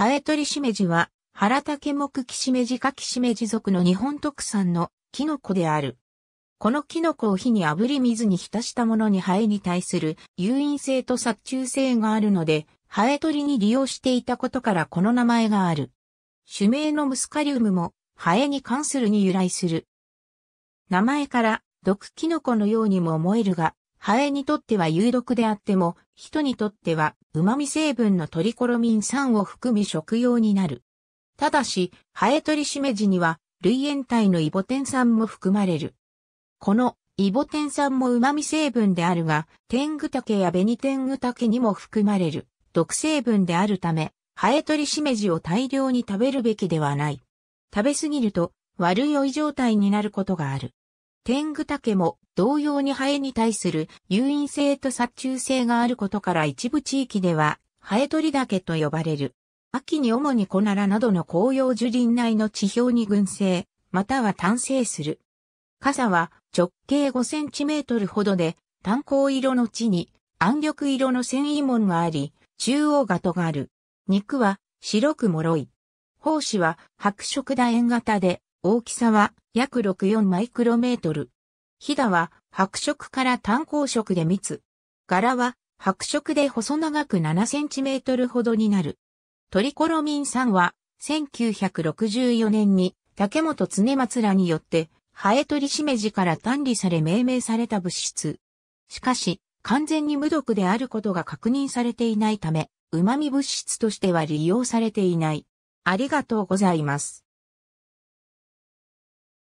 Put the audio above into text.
ハエトリシメジは、原竹木キシメジかキシメジ族の日本特産のキノコである。このキノコを火に炙り水に浸したものにハエに対する誘引性と殺虫性があるので、ハエ取りに利用していたことからこの名前がある。種名のムスカリウムもハエに関するに由来する。名前から毒キノコのようにも思えるが、ハエにとっては有毒であっても、人にとっては旨味成分のトリコロミン酸を含み食用になる。ただし、ハエトリシメジには、類塩体のイボテン酸も含まれる。このイボテン酸も旨味成分であるが、テングタケやベニテングタケにも含まれる毒成分であるため、ハエトリシメジを大量に食べるべきではない。食べ過ぎると悪酔い状態になることがある。天狗竹も同様にハエに対する誘引性と殺虫性があることから一部地域ではハエ取り竹と呼ばれる。秋に主にコナラなどの紅葉樹林内の地表に群生、または単生する。傘は直径5センチメートルほどで、炭鉱色の地に暗緑色の繊維門があり、中央がとがある。肉は白く脆い。胞子は白色楕円型で、大きさは約64マイクロメートル。ヒダは白色から単光色で密。柄は白色で細長く7センチメートルほどになる。トリコロミン酸は1964年に竹本常松らによってハエトリシメジから単理され命名された物質。しかし完全に無毒であることが確認されていないため、旨味物質としては利用されていない。ありがとうございます。